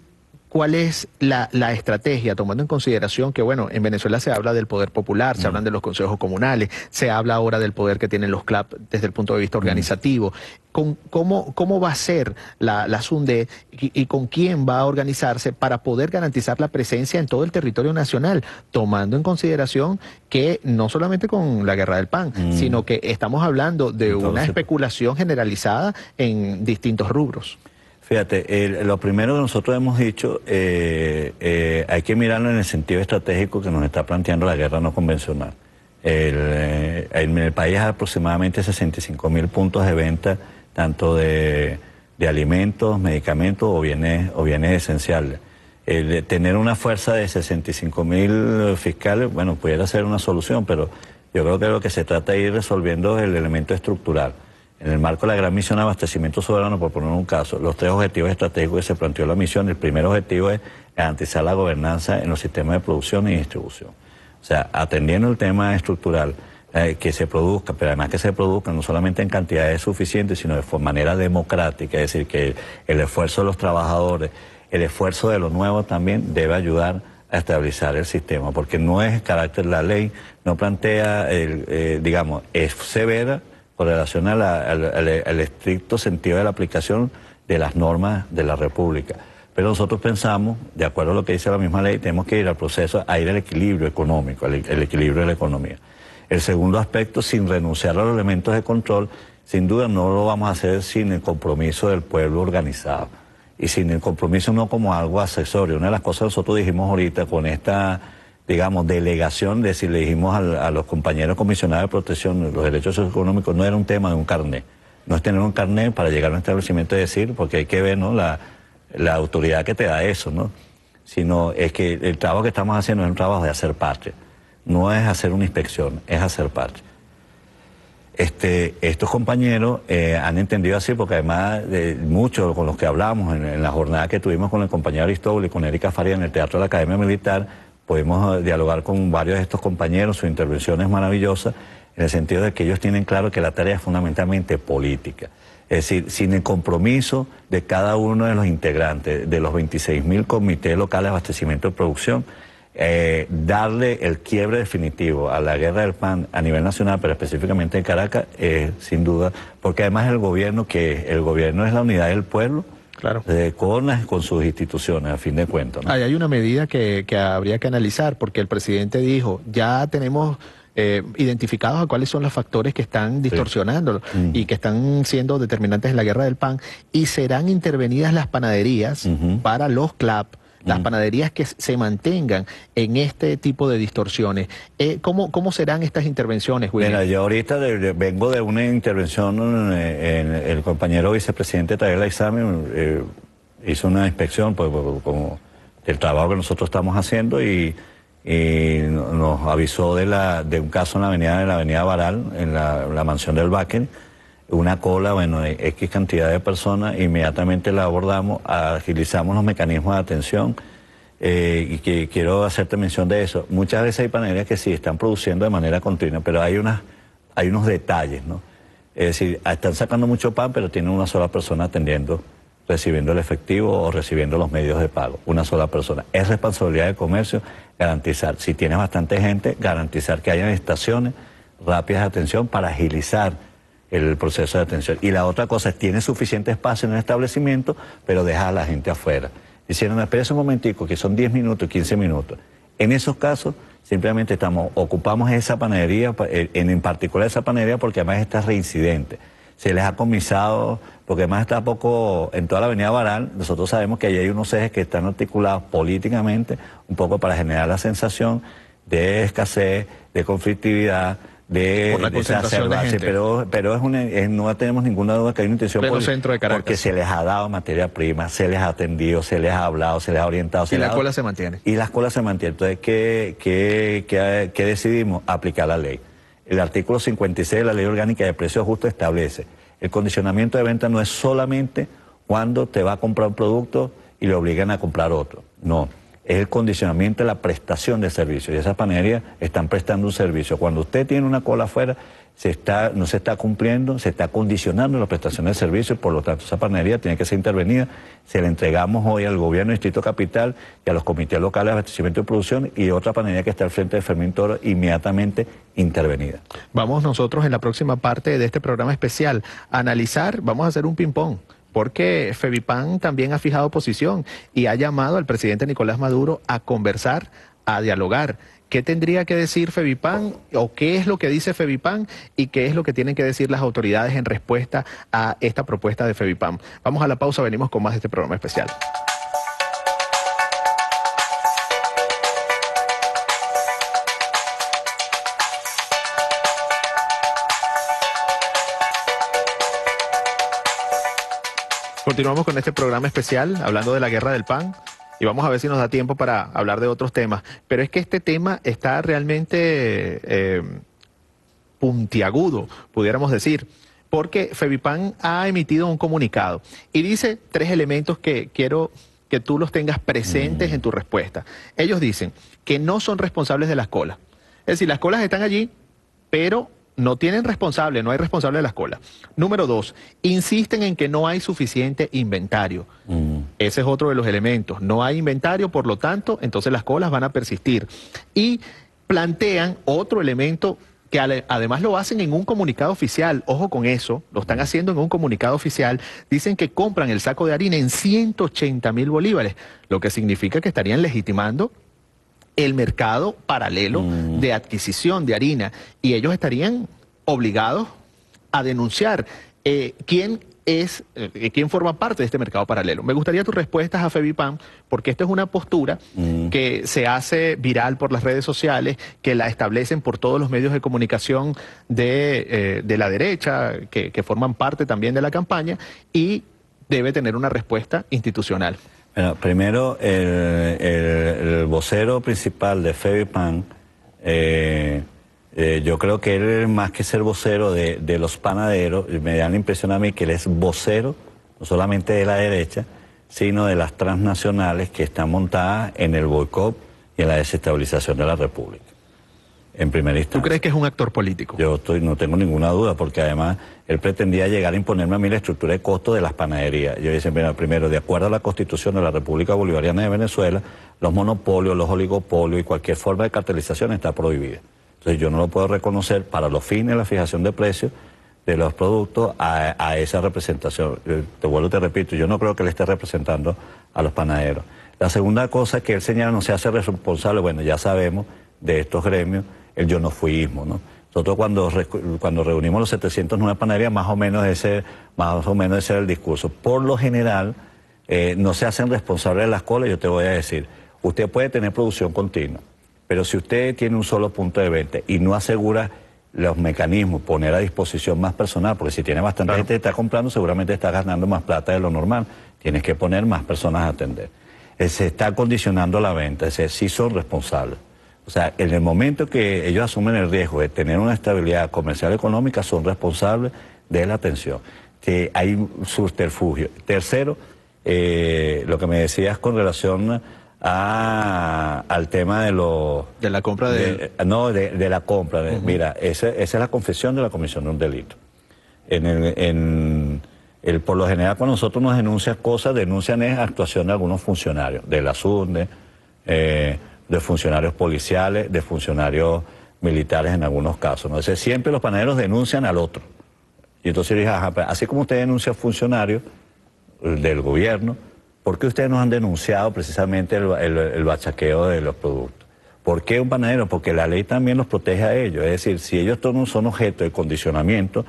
¿Cuál es la, la, estrategia, tomando en consideración que, bueno, en Venezuela se habla del poder popular, se hablan de los consejos comunales, se habla ahora del poder que tienen los CLAP desde el punto de vista organizativo? ¿Cómo, va a ser la, la SUNDE y, con quién va a organizarse para poder garantizar la presencia en todo el territorio nacional, tomando en consideración que no solamente con la guerra del pan, mm. sino que estamos hablando de una especulación generalizada en distintos rubros? Fíjate, lo primero que nosotros hemos dicho, eh, eh, hay que mirarlo en el sentido estratégico que nos está planteando la guerra no convencional. El, eh, en el país hay aproximadamente 65 mil puntos de venta, tanto de, alimentos, medicamentos o bienes, o bienes esenciales. tener una fuerza de 65 mil fiscales, bueno, pudiera ser una solución, pero yo creo que lo que se trata de ir resolviendo es el elemento estructural. En el marco de la gran misión de abastecimiento soberano, por poner un caso, los tres objetivos estratégicos que se planteó la misión, el primer objetivo es garantizar la gobernanza en los sistemas de producción y distribución. O sea, atendiendo el tema estructural, eh, que se produzca, pero además que se produzca no solamente en cantidades suficientes, sino de manera democrática, es decir, que el esfuerzo de los trabajadores, el esfuerzo de los nuevos también debe ayudar a estabilizar el sistema, porque no es carácter, la ley no plantea, el, eh, digamos, es severa, con relación al, estricto sentido de la aplicación de las normas de la República. Pero nosotros pensamos, de acuerdo a lo que dice la misma ley, tenemos que ir al proceso, a ir al equilibrio económico, al, el equilibrio de la economía. El segundo aspecto, sin renunciar a los elementos de control, sin duda no lo vamos a hacer sin el compromiso del pueblo organizado y sin el compromiso no como algo accesorio. Una de las cosas que nosotros dijimos ahorita con esta digamos, delegación de si le dijimos a, los compañeros comisionados de protección de los derechos económicos, no era un tema de un carnet. No es tener un carnet para llegar a un establecimiento y decir, porque hay que ver ¿no? la, autoridad que te da eso, ¿no? Sino es que el trabajo que estamos haciendo es un trabajo de hacer parte. No es hacer una inspección, es hacer parte. Este, estos compañeros eh, han entendido así, porque además de muchos con los que hablamos en, la jornada que tuvimos con el compañero Aristóbulo y con Erika faría en el Teatro de la Academia Militar, Podemos dialogar con varios de estos compañeros, su intervención es maravillosa, en el sentido de que ellos tienen claro que la tarea es fundamentalmente política. Es decir, sin el compromiso de cada uno de los integrantes de los 26.000 comités locales de abastecimiento y producción, eh, darle el quiebre definitivo a la guerra del pan a nivel nacional, pero específicamente en Caracas, sin duda, porque además el gobierno, que el gobierno es la unidad del pueblo, claro. Eh, con, con sus instituciones, a fin de cuentas. Ahí hay una medida que, habría que analizar, porque el presidente dijo, ya tenemos... Eh, identificados a cuáles son los factores que están distorsionando mm. y que están siendo determinantes en la guerra del pan y serán intervenidas las panaderías para los CLAP las mm. panaderías que se mantengan en este tipo de distorsiones. Eh, ¿cómo, serán estas intervenciones, William? Mira, yo ahorita vengo de una intervención, en, el compañero vicepresidente el Examen eh, hizo una inspección pues, pues, pues, como del trabajo que nosotros estamos haciendo y, nos avisó de, la, de un caso en la avenida, de la avenida Baral, en la, mansión del Baquer una cola, bueno, hay e, X cantidad de personas, inmediatamente la abordamos, agilizamos los mecanismos de atención. Eh, y que quiero hacerte mención de eso. Muchas veces hay panaderías que sí están produciendo de manera continua, pero hay, unas, hay unos detalles, ¿no? Es decir, ah, están sacando mucho pan, pero tienen una sola persona atendiendo, recibiendo el efectivo o recibiendo los medios de pago. Una sola persona. Es responsabilidad del comercio garantizar. Si tienes bastante gente, garantizar que hayan estaciones rápidas de atención para agilizar el proceso de atención. Y la otra cosa es, tiene suficiente espacio en el establecimiento, pero deja a la gente afuera. ...dicieron, espérense un momentico, que son 10 minutos, 15 minutos. En esos casos, simplemente estamos, ocupamos esa panadería, eh, en, en particular esa panadería, porque además está reincidente. Se les ha comisado, porque además está poco, en toda la avenida Baral, nosotros sabemos que ahí hay unos ejes que están articulados políticamente, un poco para generar la sensación de escasez, de conflictividad, de, por la de Pero, pero es una, no tenemos ninguna duda que hay una intención por, centro de porque se les ha dado materia prima, se les ha atendido, se les ha hablado, se les ha orientado. y la escuela se mantiene. Y la escuela se mantiene, Entonces, que decidimos? Aplicar la ley. El artículo 56 de la Ley Orgánica de Precios Justos establece, el condicionamiento de venta no es solamente cuando te va a comprar un producto y le obligan a comprar otro. No, es el condicionamiento de la prestación de servicios. Y esas panaderías están prestando un servicio. Cuando usted tiene una cola afuera, se está, no se está cumpliendo, se está condicionando la prestación de servicios, por lo tanto esa panadería tiene que ser intervenida. Se la entregamos hoy al gobierno del Distrito Capital y a los comités locales de abastecimiento y producción y otra panadería que está al frente de Fermín Toro inmediatamente intervenida. Vamos nosotros en la próxima parte de este programa especial a analizar, vamos a hacer un ping-pong porque Febipan también ha fijado posición y ha llamado al presidente Nicolás Maduro a conversar, a dialogar. ¿Qué tendría que decir Febipan o qué es lo que dice Febipan y qué es lo que tienen que decir las autoridades en respuesta a esta propuesta de Febipan? Vamos a la pausa, venimos con más de este programa especial. Continuamos con este programa especial hablando de la guerra del pan y vamos a ver si nos da tiempo para hablar de otros temas. Pero es que este tema está realmente eh, puntiagudo, pudiéramos decir, porque Febipan ha emitido un comunicado y dice tres elementos que quiero que tú los tengas presentes mm. en tu respuesta. Ellos dicen que no son responsables de las colas. Es decir, las colas están allí, pero no tienen responsable, no hay responsable de las colas. Número dos, insisten en que no hay suficiente inventario. Mm. Ese es otro de los elementos. No hay inventario, por lo tanto, entonces las colas van a persistir. Y plantean otro elemento que además lo hacen en un comunicado oficial, ojo con eso, lo están haciendo en un comunicado oficial, dicen que compran el saco de harina en 180 mil bolívares, lo que significa que estarían legitimando el mercado paralelo mm. de adquisición de harina y ellos estarían obligados a denunciar eh, quién es eh, quién forma parte de este mercado paralelo. Me gustaría tus respuestas a Febipan, porque esta es una postura mm. que se hace viral por las redes sociales, que la establecen por todos los medios de comunicación de, eh, la derecha, que forman parte también de la campaña, y debe tener una respuesta institucional primero, el, vocero principal de FEBIPAN, eh, eh, yo creo que él, más que ser vocero de, los panaderos, me da la impresión a mí que él es vocero, no solamente de la derecha, sino de las transnacionales que están montadas en el boicot y en la desestabilización de la República en ¿Tú crees que es un actor político? Yo estoy, no tengo ninguna duda, porque además él pretendía llegar a imponerme a mí la estructura de costo de las panaderías. Yo dije, mira, primero, de acuerdo a la Constitución de la República Bolivariana de Venezuela, los monopolios, los oligopolios y cualquier forma de cartelización está prohibida. Entonces yo no lo puedo reconocer para los fines de la fijación de precios de los productos a, esa representación. te vuelvo, te repito, yo no creo que le esté representando a los panaderos. La segunda cosa que él señala no se hace responsable, bueno, ya sabemos de estos gremios, el yo no fuiismo, ¿no? Nosotros cuando, cuando reunimos los 709 panaderías, más o menos ese, más o menos ese era el discurso. Por lo general, eh, no se hacen responsables de las colas, yo te voy a decir, usted puede tener producción continua, pero si usted tiene un solo punto de venta y no asegura los mecanismos, poner a disposición más personal, porque si tiene bastante gente que está comprando, seguramente está ganando más plata de lo normal, tienes que poner más personas a atender. Eh, se está condicionando la venta, es decir, sí son responsables. O sea, en el momento que ellos asumen el riesgo de tener una estabilidad comercial económica, son responsables de la atención. Que hay subterfugio. Tercero, eh, lo que me decías con relación al tema de los... De la compra de... no, de, la compra. Mira, esa, es la confesión de la comisión de un delito. En el, por lo general, cuando nosotros nos denuncian cosas, denuncian es actuación de algunos funcionarios, de la SUNDE, eh, de funcionarios policiales, de funcionarios militares en algunos casos. ¿no? siempre los panaderos denuncian al otro. Y entonces yo dije, Ajá, pues, así como usted denuncia a funcionarios del gobierno, ¿por qué ustedes no han denunciado precisamente el, bachaqueo de los productos? ¿Por qué un panadero? Porque la ley también los protege a ellos. Es decir, si ellos todos son objeto de condicionamiento,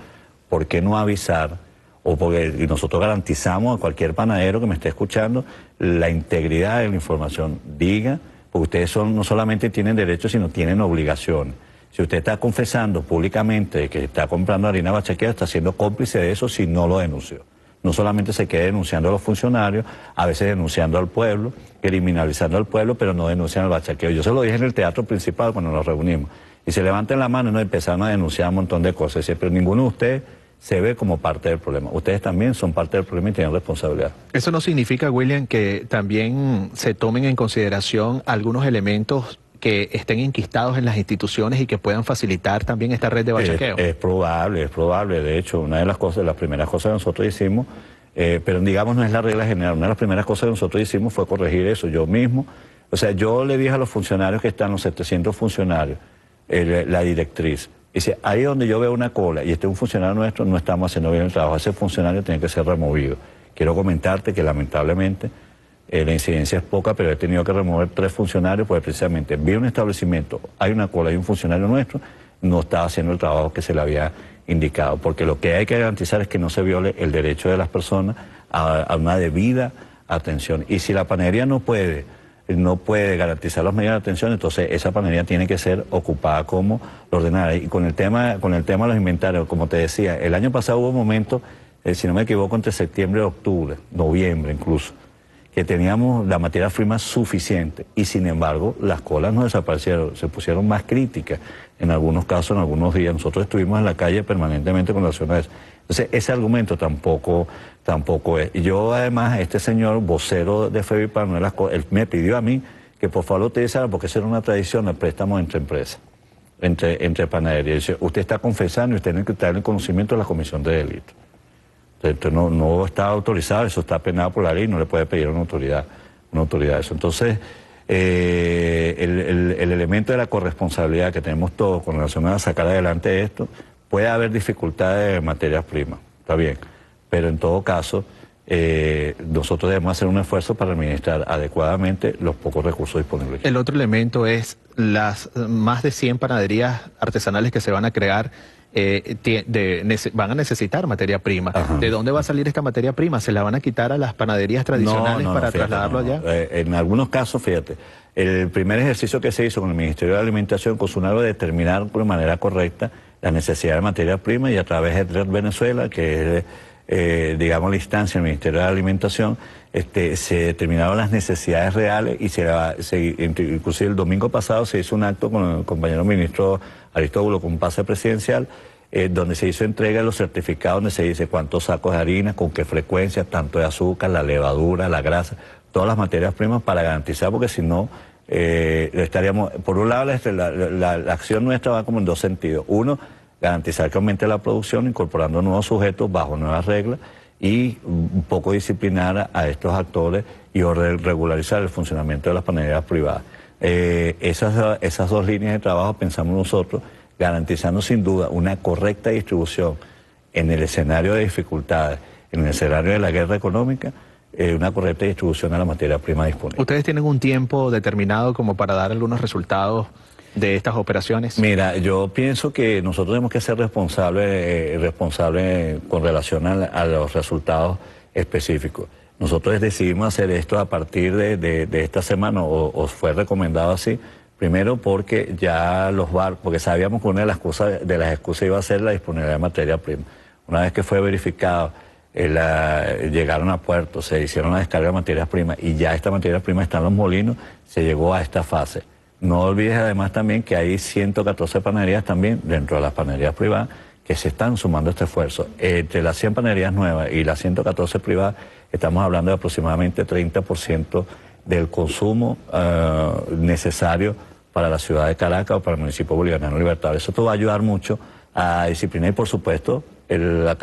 ¿por qué no avisar? O porque nosotros garantizamos a cualquier panadero que me esté escuchando la integridad de la información. Diga porque ustedes son, no solamente tienen derechos, sino tienen obligación. Si usted está confesando públicamente que está comprando harina bachequera, está siendo cómplice de eso si no lo denunció. No solamente se quede denunciando a los funcionarios, a veces denunciando al pueblo, criminalizando al pueblo, pero no denuncian al bachaqueo. Yo se lo dije en el teatro principal cuando nos reunimos. Y se levantan la mano y nos empezamos a denunciar un montón de cosas. pero ninguno de ustedes se ve como parte del problema. Ustedes también son parte del problema y tienen responsabilidad. Eso no significa, William, que también se tomen en consideración algunos elementos que estén enquistados en las instituciones y que puedan facilitar también esta red de bachaqueo. Es, probable, es probable. De hecho, una de las cosas, las primeras cosas que nosotros hicimos, eh, pero digamos no es la regla general, una de las primeras cosas que nosotros hicimos fue corregir eso yo mismo. O sea, yo le dije a los funcionarios que están, los 700 funcionarios, eh, la directriz, Dice, ahí donde yo veo una cola y este es un funcionario nuestro, no estamos haciendo bien el trabajo. Ese funcionario tiene que ser removido. Quiero comentarte que lamentablemente eh, la incidencia es poca, pero he tenido que remover tres funcionarios porque precisamente vi un establecimiento, hay una cola, y un funcionario nuestro, no está haciendo el trabajo que se le había indicado. Porque lo que hay que garantizar es que no se viole el derecho de las personas a, a una debida atención. Y si la panadería no puede no puede garantizar las medidas de atención, entonces esa panadería tiene que ser ocupada como lo ordenada. Y con el tema, con el tema de los inventarios, como te decía, el año pasado hubo un momento, eh, si no me equivoco, entre septiembre y octubre, noviembre incluso, que teníamos la materia prima suficiente y sin embargo las colas no desaparecieron, se pusieron más críticas en algunos casos, en algunos días. Nosotros estuvimos en la calle permanentemente con las a Entonces, ese argumento tampoco, tampoco es. Y yo, además, este señor vocero de FEBIPAN, no las él me pidió a mí que por favor lo utilizara, porque eso era una tradición, el préstamo entre empresas, entre, entre panaderías. Dice, usted está confesando y usted tiene que estar el conocimiento de la comisión de delito. Entonces, no, no está autorizado, eso está penado por la ley, no le puede pedir una autoridad, una autoridad eso. Entonces, eh, el, elemento de la corresponsabilidad que tenemos todos con relación a sacar adelante esto, puede haber dificultades en materias primas, está bien, pero en todo caso eh, nosotros debemos hacer un esfuerzo para administrar adecuadamente los pocos recursos disponibles. El otro elemento es las más de 100 panaderías artesanales que se van a crear eh, van a necesitar materia prima. ¿De dónde va a salir esta materia prima? ¿Se la van a quitar a las panaderías tradicionales para trasladarlo allá? Eh, en algunos casos, fíjate, el primer ejercicio que se hizo con el Ministerio de Alimentación lado de determinar de manera correcta la necesidad de materia prima y a través de Red Venezuela, que es, eh, digamos, la instancia del Ministerio de Alimentación, este, se determinaron las necesidades reales y se, se, inclusive el domingo pasado se hizo un acto con el compañero ministro Aristóbulo con un pase presidencial, eh, donde se hizo entrega de los certificados, donde se dice cuántos sacos de harina, con qué frecuencia, tanto de azúcar, la levadura, la grasa, todas las materias primas para garantizar, porque si no, eh, estaríamos, por un lado, este, la, acción nuestra va como en dos sentidos. Uno, garantizar que aumente la producción incorporando nuevos sujetos bajo nuevas reglas y un poco disciplinar a estos actores y regularizar el funcionamiento de las panaderías privadas. Eh, esas, dos líneas de trabajo pensamos nosotros, garantizando sin duda una correcta distribución en el escenario de dificultades, en el escenario de la guerra económica, eh, una correcta distribución a la materia prima disponible. ¿Ustedes tienen un tiempo determinado como para dar algunos resultados? de estas operaciones? Mira, yo pienso que nosotros tenemos que ser responsables, eh, con relación a los resultados específicos. Nosotros decidimos hacer esto a partir de, esta semana, o, fue recomendado así. Primero porque ya los barcos, porque sabíamos que una de las, cosas, de las excusas iba a ser la disponibilidad de materia prima. Una vez que fue verificado, eh, llegaron a puerto, se hicieron la descarga de materias primas y ya esta materia prima está en los molinos, se llegó a esta fase. No olvides además también que hay 114 panaderías también dentro de las panaderías privadas que se están sumando a este esfuerzo. Entre las 100 panaderías nuevas y las 114 privadas Estamos hablando de aproximadamente 30% del consumo eh, necesario para la ciudad de Caracas o para el municipio Bolivariano Libertad. Eso te va a ayudar mucho a disciplinar y, por supuesto, la,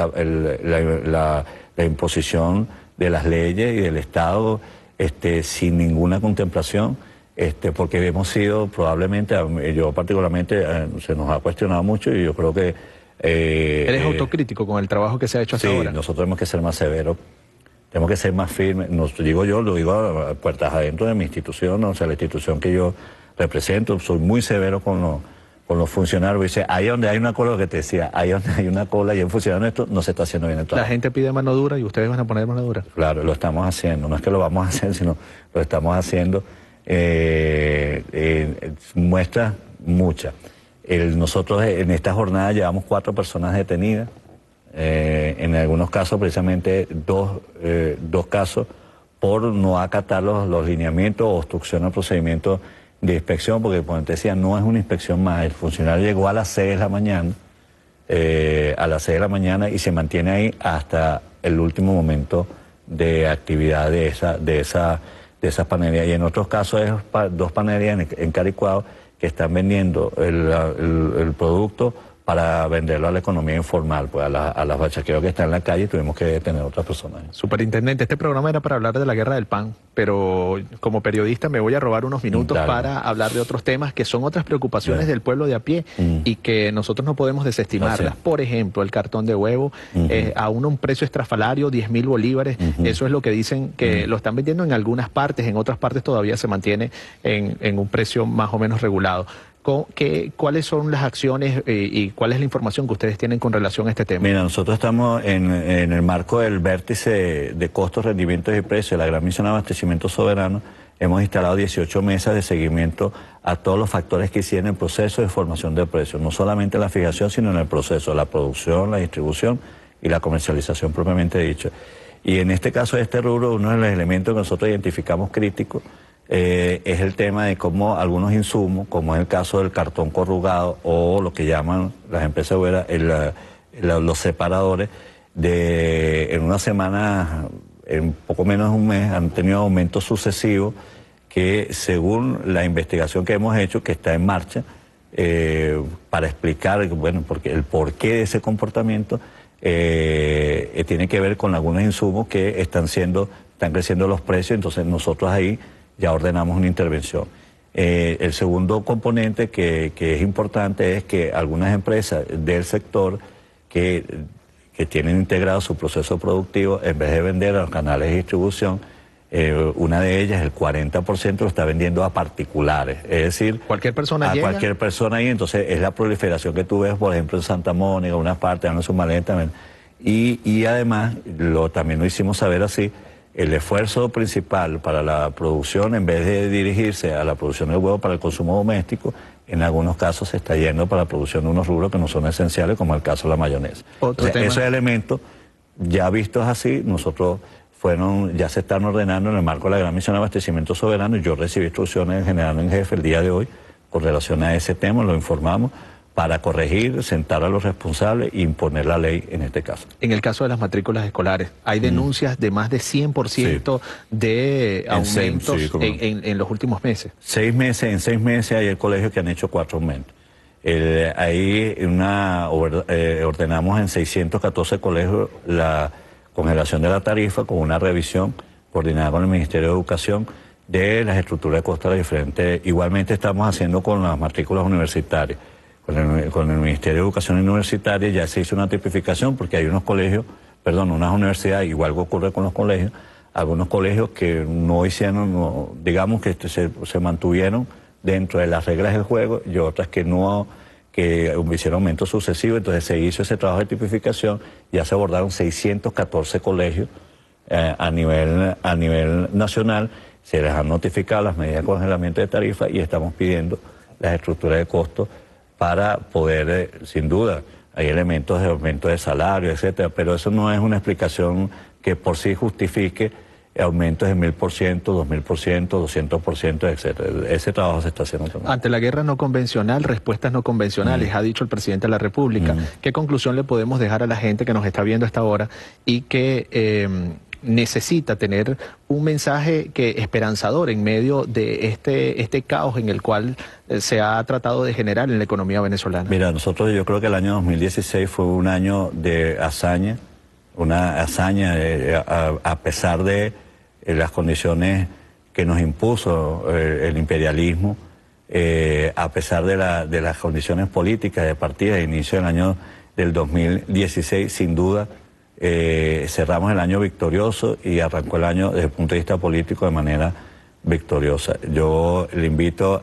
imposición de las leyes y del Estado este, sin ninguna contemplación, este, porque hemos sido probablemente, yo particularmente, eh, se nos ha cuestionado mucho y yo creo que... Eh, ¿Eres autocrítico con el trabajo que se ha hecho hasta ahora? Sí, nosotros tenemos que ser más severos tenemos que ser más firmes. No digo yo, lo digo a, puertas adentro de mi institución, o sea, la institución que yo represento. Soy muy severo con los con los funcionarios. Dice, ahí donde hay una cola, lo que te decía, ahí donde hay una cola y un funcionario esto no se está haciendo bien. Entonces, la gente pide mano dura y ustedes van a poner mano dura. Claro, lo estamos haciendo. No es que lo vamos a hacer, sino lo estamos haciendo. Eh, muestra mucha. nosotros en esta jornada llevamos cuatro personas detenidas. Eh, en algunos casos precisamente eh, dos, casos por no acatar los, los lineamientos o obstrucción al procedimiento de inspección, porque como te decía, no es una inspección más, el funcionario llegó a las 6 de la mañana, eh, a las 6 de la mañana y se mantiene ahí hasta el último momento de actividad de esa, de esa, de esas panelías. Y en otros casos es dos panelías en, Caricuado que están vendiendo el producto para venderlo a la economía informal, pues a, la, a las bachaqueos que están en la calle tuvimos que tener otras personas. Superintendente, este programa era para hablar de la guerra del pan, pero como periodista me voy a robar unos minutos para hablar de otros temas que son otras preocupaciones del pueblo de a pie mm. y que nosotros no podemos desestimarlas. Por ejemplo, el cartón de huevo, aún eh, a un precio estrafalario, 10 mil bolívares, eso es lo que dicen que mm. lo están vendiendo en algunas partes, en otras partes todavía se mantiene en un precio más o menos regulado. ¿cuáles son las acciones eh, y cuál es la información que ustedes tienen con relación a este tema? Mira, nosotros estamos en, el marco del vértice de costos, rendimientos y precios de la Gran Misión de Abastecimiento Soberano. Hemos instalado 18 mesas de seguimiento a todos los factores que hicieron el proceso de formación de precios, no solamente en la fijación, sino en el proceso, la producción, la distribución y la comercialización propiamente dicho. Y en este caso, este rubro, uno de los elementos que nosotros identificamos críticos eh, es el tema de cómo algunos insumos, como es el caso del cartón corrugado o lo que llaman las empresas los separadores, de, en una semana, en poco menos de un mes, han tenido aumentos sucesivos que según la investigación que hemos hecho, que está en marcha, eh, para explicar bueno, porque el porqué de ese comportamiento, eh, tiene que ver con algunos insumos que están siendo, están creciendo los precios, entonces nosotros ahí ya ordenamos una intervención. Eh, el segundo componente que, es importante es que algunas empresas del sector que, tienen integrado su proceso productivo, en vez de vender a los canales de distribución, eh, una de ellas, el 40%, lo está vendiendo a particulares. Es decir, cualquier persona a cualquier persona ahí entonces es la proliferación que tú ves, por ejemplo, en Santa Mónica, una parte... partes, en los también. Y, y además, lo, también lo hicimos saber así, el esfuerzo principal para la producción, en vez de dirigirse a la producción de huevos para el consumo doméstico, en algunos casos se está yendo para la producción de unos rubros que no son esenciales, como el caso de la mayonesa. esos elementos, ya vistos así, nosotros fueron, ya se están ordenando en el marco de la Gran Misión de Abastecimiento Soberano. y Yo recibí instrucciones en general en jefe el día de hoy con relación a ese tema, lo informamos para corregir, sentar a los responsables e imponer la ley en este caso. En el caso de las matrículas escolares, hay mm. denuncias de más de 100% de aumentos en, los últimos meses. Seis meses, en seis meses hay el colegio que han hecho cuatro aumentos. ahí una, eh, ordenamos en 614 colegios la congelación de la tarifa con una revisión coordinada con el Ministerio de Educación de las estructuras de diferentes. Igualmente estamos haciendo con las matrículas universitarias con el, Ministerio de Educación Universitaria ya se hizo una tipificación porque hay unos colegios, perdón, unas universidades, igual que ocurre con los colegios, algunos colegios que no hicieron, digamos que este se, mantuvieron dentro de las reglas del juego y otras que no que hicieron aumentos sucesivos, entonces se hizo ese trabajo de tipificación, ya se abordaron 614 colegios eh, a, nivel, a nivel nacional, se les han notificado las medidas de congelamiento de tarifa y estamos pidiendo las estructuras de costos para poder, eh, sin duda, hay elementos de aumento de salario, etcétera, pero eso no es una explicación que por sí justifique aumentos de mil mil por por ciento, ciento, dos 1000%, por ciento, etcétera. Ese trabajo se está haciendo Ante la guerra no convencional, respuestas no convencionales, mm. ha dicho el presidente de la República. Mm. ¿Qué conclusión le podemos dejar a la gente que nos está viendo hasta ahora y que eh, necesita tener un mensaje que esperanzador en medio de este, este caos en el cual eh, se ha tratado de generar en la economía venezolana. Mira, nosotros yo creo que el año 2016 fue un año de hazaña, una hazaña eh, eh, a, pesar de las condiciones que nos impuso el imperialismo, a pesar de, la, de las condiciones políticas de partida de inicio del año del 2016, sin duda eh, cerramos el año victorioso y arrancó el año desde el punto de vista político de manera victoriosa. Yo le invito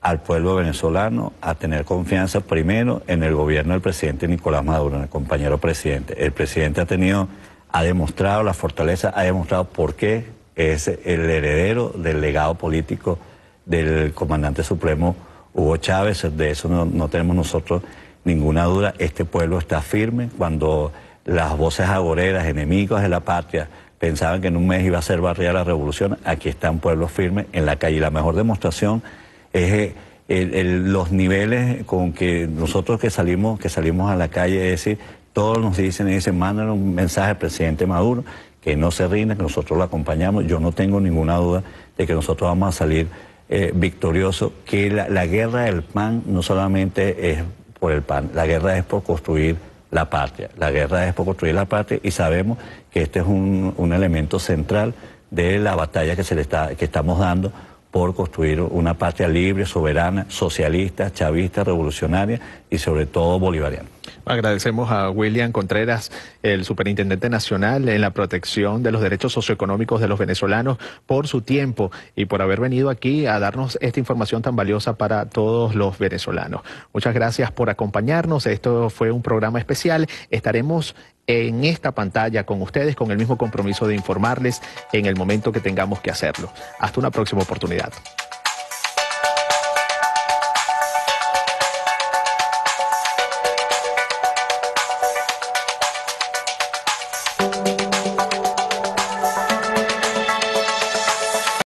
al pueblo venezolano a tener confianza primero en el gobierno del presidente Nicolás Maduro, en el compañero presidente. El presidente ha tenido, ha demostrado la fortaleza, ha demostrado por qué es el heredero del legado político del comandante supremo Hugo Chávez. De eso no tenemos nosotros ninguna duda. Este pueblo está firme cuando las voces agoreras, enemigos de la patria, pensaban que en un mes iba a ser barriada la revolución, aquí están pueblos firmes en la calle. La mejor demostración es eh, los niveles con que nosotros que salimos, que salimos a la calle, es decir, todos nos dicen y dicen, mandan un mensaje al presidente Maduro, que no se rinda, que nosotros lo acompañamos. Yo no tengo ninguna duda de que nosotros vamos a salir eh, victoriosos, que la guerra del pan no solamente es por el pan, la guerra es por construir la patria. La guerra es por construir la patria y sabemos que este es un, un elemento central de la batalla que, se le está, que estamos dando por construir una patria libre, soberana, socialista, chavista, revolucionaria y sobre todo bolivariana. Agradecemos a William Contreras, el Superintendente Nacional en la Protección de los Derechos Socioeconómicos de los Venezolanos, por su tiempo y por haber venido aquí a darnos esta información tan valiosa para todos los venezolanos. Muchas gracias por acompañarnos. Esto fue un programa especial. Estaremos en esta pantalla con ustedes con el mismo compromiso de informarles en el momento que tengamos que hacerlo. Hasta una próxima oportunidad.